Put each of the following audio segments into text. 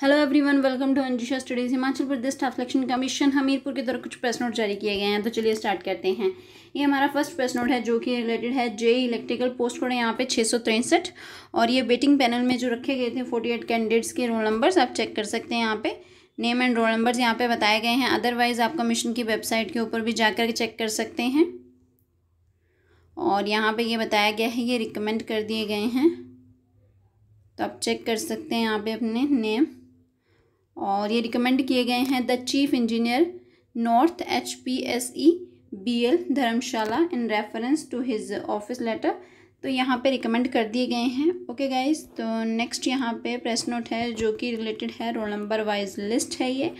hello everyone welcome to Anjusha studies Himachal Pradesh staff selection commission Hamirpur के द्वारा कुछ प्रेस नोट जारी किए गए हैं तो चलिए स्टार्ट करते हैं ये हमारा फर्स्ट प्रेस नोट है जो कि रिलेटेड है जे इलेक्ट्रिकल पोस्ट कोड है यहाँ पे छः और ये वेटिंग पैनल में जो रखे गए थे फोर्टी कैंडिडेट्स के रोल नंबर्स आप चेक कर सकते हैं यहाँ पे नेम एंड रोल नंबर्स यहाँ पे बताए गए हैं अदरवाइज़ आप कमीशन की वेबसाइट के ऊपर भी जाकर चेक कर सकते हैं और यहाँ पे ये बताया गया है ये रिकमेंड कर दिए गए हैं तो आप चेक कर सकते हैं यहाँ पे अपने नेम और ये रिकमेंड किए गए हैं the chief engineer north H P S E B L Dharamshala in reference to his office letter तो यहाँ पे रिकमेंड कर दिए गए हैं ओके गाइस तो नेक्स्ट यहाँ पे प्रेस नोट है जो कि रिलेटेड है रोल नंबर वाइज लिस्ट है ये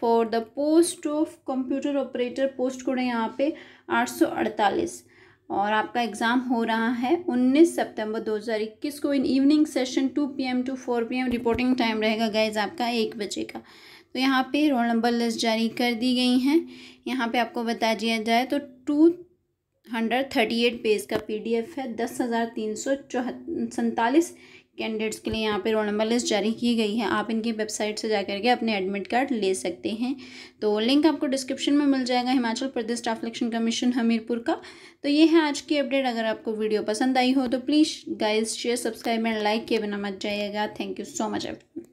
for the post of computer operator post code है यहाँ पे आठ सौ अड़तालीस और आपका एग्ज़ाम हो रहा है 19 सितंबर 2021 को in evening session 2 PM to 4 PM reporting time रहेगा गैज आपका एक बजे का तो यहाँ पे रोल नंबर लिस्ट जारी कर दी गई हैं यहाँ पे आपको बता दिया जाए तो two hundred thirty eight page का पीडीएफ है दस हज़ार तीन सौ चौह सैंतालीस कैंडिडेट्स के लिए यहाँ पे रोल नंबर लिस्ट जारी की गई है आप इनकी वेबसाइट से जाकर के अपने एडमिट कार्ड ले सकते हैं तो लिंक आपको डिस्क्रिप्शन में मिल जाएगा Himachal Pradesh staff election commission Hamirpur का तो ये है आज की अपडेट अगर आपको वीडियो पसंद आई हो तो please guys share subscribe and like किए बिना मत जाइएगा thank you so much every